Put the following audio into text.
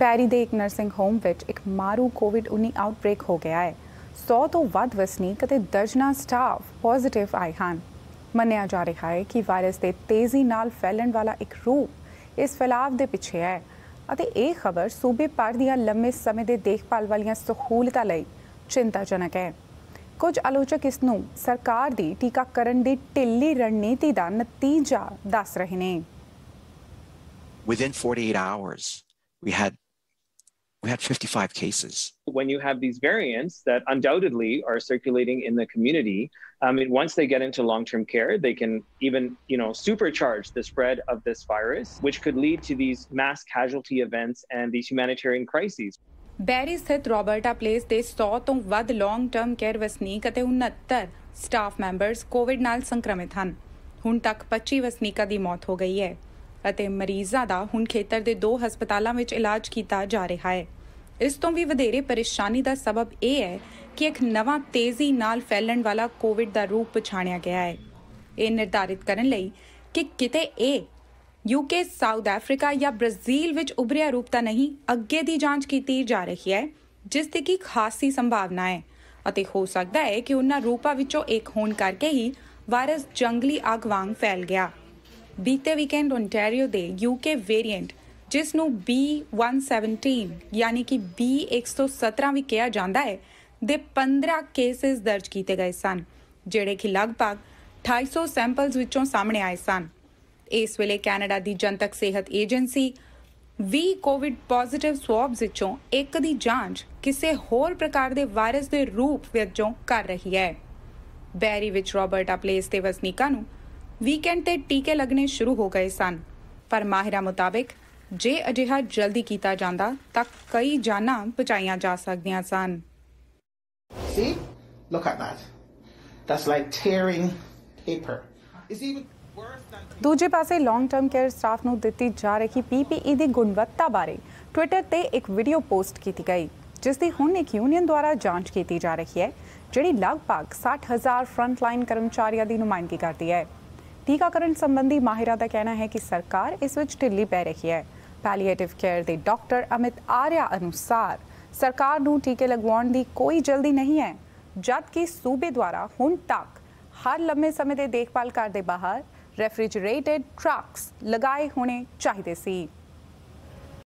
ਬੈਰੀ ਦੇ ਇੱਕ nursing home ਵਿੱਚ ਇੱਕ ਮਾਰੂ ਕੋਵਿਡ-19 ਆਊਟਬ੍ਰੇਕ ਹੋ ਗਿਆ ਹੈ 100 ਤੋਂ ਵੱਧ ਵਸਨੀਕ ਅਤੇ ਦਰਜਨਾ ਸਟਾਫ ਪੋਜ਼ਿਟਿਵ ਆਏ ਹਨ ਮੰਨਿਆ ਜਾ ਰਿਹਾ ਹੈ ਕਿ ਵਾਇਰਸ ਦੇ ਤੇਜ਼ੀ ਨਾਲ ਫੈਲਣ ਵਾਲਾ ਇੱਕ ਰੂਪ ਇਸ ਫੈਲਾਵ ਦੇ ਪਿੱਛੇ ਹੈ ਅਤੇ ਇਹ ਖਬਰ ਸੂਬੇ ਪਰ ਦੀਆਂ ਲੰਮੇ ਸਮੇਂ ਦੇ ਦੇਖਭਾਲ ਵਾਲੀਆਂ ਸਹੂਲਤਾਂ ਲਈ ਚਿੰਤਾਜਨਕ ਹੈ ਕੁਝ ਆਲੋਚਕ ਇਸ ਨੂੰ ਸਰਕਾਰ ਦੀ ਟੀਕਾਕਰਨ ਦੀ ਢਿੱਲੀ ਰਣਨੀਤੀ ਦਾ ਨਤੀਜਾ ਦੱਸ ਰਹੇ ਨੇ Within 48 hours we had we had 55 cases. When you have these variants that undoubtedly are circulating in the community, I mean, once they get into long-term care, they can even, you know, supercharge the spread of this virus, which could lead to these mass casualty events and these humanitarian crises. बैरी स्थित Roberta Place, ਦੇ 100 ਤੋਂ ਵੱਧ long term care ਵਸਨੀਕ ਅਤੇ 69 staff members Covid ਨਾਲ ਸੰਕਰਮਿਤ ਹੁਣ ਤੱਕ 25 ਵਸਨੀਕਾਂ ਦੀ ਮੌਤ ਹੋ ਗਈ ਹੈ ਅਤੇ ਮਰੀਜ਼ਾਂ ਦਾ ਹੁਣ ਖੇਤਰ ਦੇ ਦੋ ਹਸਪਤਾਲਾਂ ਵਿੱਚ ਇਲਾਜ ਕੀਤਾ ਜਾ ਰਿਹਾ ਹੈ ਇਸ ਤੋਂ ਵੀ ਵਧੇਰੇ ਪਰੇਸ਼ਾਨੀ ਦਾ ਸਬਬ ਇਹ ਹੈ ਕਿ ਇੱਕ ਨਵਾਂ ਤੇਜ਼ੀ ਨਾਲ ਫੈਲਣ ਵਾਲਾ ਕੋਵਿਡ ਦਾ ਰੂਪ ਪਛਾਣਿਆ ਗਿਆ ਹੈ ਇਹ ਨਿਰਧਾਰਿਤ ਕਰਨ ਲਈ ਕਿ ਕਿਤੇ ਇਹ ਯੂਕੇ ਸਾਊਥ ਅਫਰੀਕਾ ਜਾਂ ਬ੍ਰਾਜ਼ੀਲ ਵਿੱਚ ਉਭਰਿਆ ਰੂਪ ਤਾਂ ਨਹੀਂ ਅੱਗੇ ਦੀ ਜਾਂਚ ਕੀਤੀ ਜਾ ਰਹੀ ਹੈ ਜਿਸ ਤੇ ਕਿ ਖਾਸੀ ਸੰਭਾਵਨਾ ਹੈ ਅਤੇ ਹੋ ਸਕਦਾ ਹੈ ਕਿ ਉਹਨਾਂ ਰੂਪਾਂ ਵਿੱਚੋਂ ਇੱਕ ਹੋਣ ਕਰਕੇ ਹੀ ਵਾਇਰਸ ਜੰਗਲੀ ਅੱਗ ਵਾਂਗ ਫੈਲ ਗਿਆ ਬੀਤੇ ਵੀਕਐਂਡ ਓਨਟਾਰੀਓ ਦੇ ਯੂਕੇ ਵੇਰੀਐਂਟ ਜਿਸ ਨੂੰ B117 ਯਾਨੀ ਕਿ B117 ਵੀ ਕਿਹਾ ਜਾਂਦਾ ਹੈ ਦੇ 15 ਕੇਸਸ ਦਰਜ ਕੀਤੇ ਗਏ ਸਨ ਜਿਹੜੇ ਕਿ ਲਗਭਗ 250 ਸੈਂਪਲਸ ਵਿੱਚੋਂ ਸਾਹਮਣੇ ਆਏ ਸਨ ਇਸ ਵੇਲੇ ਕੈਨੇਡਾ ਦੀ ਜਨਤਕ ਸਿਹਤ ਏਜੰਸੀ ਵੀ ਕੋਵਿਡ ਪੋਜ਼ਿਟਿਵ ਸਵਾਬਸ ਵਿੱਚੋਂ ਇੱਕ ਦੀ ਜਾਂਚ ਕਿਸੇ ਹੋਰ ਪ੍ਰਕਾਰ ਦੇ ਵਾਇਰਸ ਦੇ ਰੂਪ ਵਿੱਚੋਂ ਕਰ ਰਹੀ ਹੈ ਬੈਰੀ ਵਿੱਚ ਰੋਬਰਟ ਪਲੇਸ ਤੇ ਵਸਨੀਕਾਂ ਨੂੰ ਵੀਕਐਂਡ ਤੇ ਟੀਕੇ ਲੱਗਨੇ ਸ਼ੁਰੂ ਹੋ ਗਏ ਸਨ ਪਰ ਮਾਹਿਰਾਂ ਮੁਤਾਬਕ ਜੇ ਅਜਿਹਾ ਜਲਦੀ ਕੀਤਾ ਜਾਂਦਾ ਤਾਂ ਕਈ ਜਾਨਾਂ ਬਚਾਈਆਂ ਜਾ ਸਕਦੀਆਂ ਸਨ ਸੀ look at that That's like tearing paper It's even ਦੂਜੇ ਪਾਸੇ ਲੌਂਗ ਟਰਮ ਕੇਅਰ ਸਟਾਫ ਨੂੰ ਦਿੱਤੀ ਜਾ ਰਹੀ ਪੀਪੀਈ e ਦੀ ਗੁਣਵੱਤਾ ਬਾਰੇ ਟਵਿੱਟਰ ਤੇ ਇੱਕ ਵੀਡੀਓ ਪੋਸਟ ਕੀਤੀ ਗਈ ਜਿਸ ਦੀ ਹੁਣ ਇੱਕ ਯੂਨੀਅਨ ਦੁਆਰਾ ਜਾਂਚ ਕੀਤੀ ਜਾ ਰਹੀ ਹੈ ਜਿਹੜੀ ਲਗਭਗ 60000 ਫਰੰਟਲਾਈਨ ਕਰਮਚਾਰੀਆਂ ਦੀ ਨੁਮਾਇੰਦਗੀ ਕਰਦੀ ਹੈ ਟੀਕਾਕਰਨ ਸੰਬੰਧੀ ਮਾਹਿਰਾਂ ਦਾ ਕਹਿਣਾ ਹੈ ਕਿ ਸਰਕਾਰ ਇਸ ਵਿੱਚ ਢਿੱਲੀ ਪੈ ਰਹੀ ਹੈ ਪੈਲੀਏਟਿਵ ਕੇਅਰ ਦੇ ਡਾਕਟਰ ਅਮਿਤ ਆਰਿਆ ਅਨੁਸਾਰ ਸਰਕਾਰ ਨੂੰ ਟੀਕੇ ਲਗਵਾਉਣ ਦੀ ਕੋਈ ਜਲਦੀ ਨਹੀਂ ਹੈ ਜਦ ਕਿ ਸੂਬੇ ਦੁਆਰਾ ਹੁਣ ਤੱਕ ਹਰ ਲੰਮੇ ਸਮੇਂ ਦੇ ਦੇਖਭਾਲ ਕਰਦੇ ਬਾਹਰ ਰੈਫ੍ਰਿਜਰੇਟਡ ਟਰੱਕਸ ਲਗਾਏ ਹੋਣੇ ਚਾਹੀਦੇ ਸੀ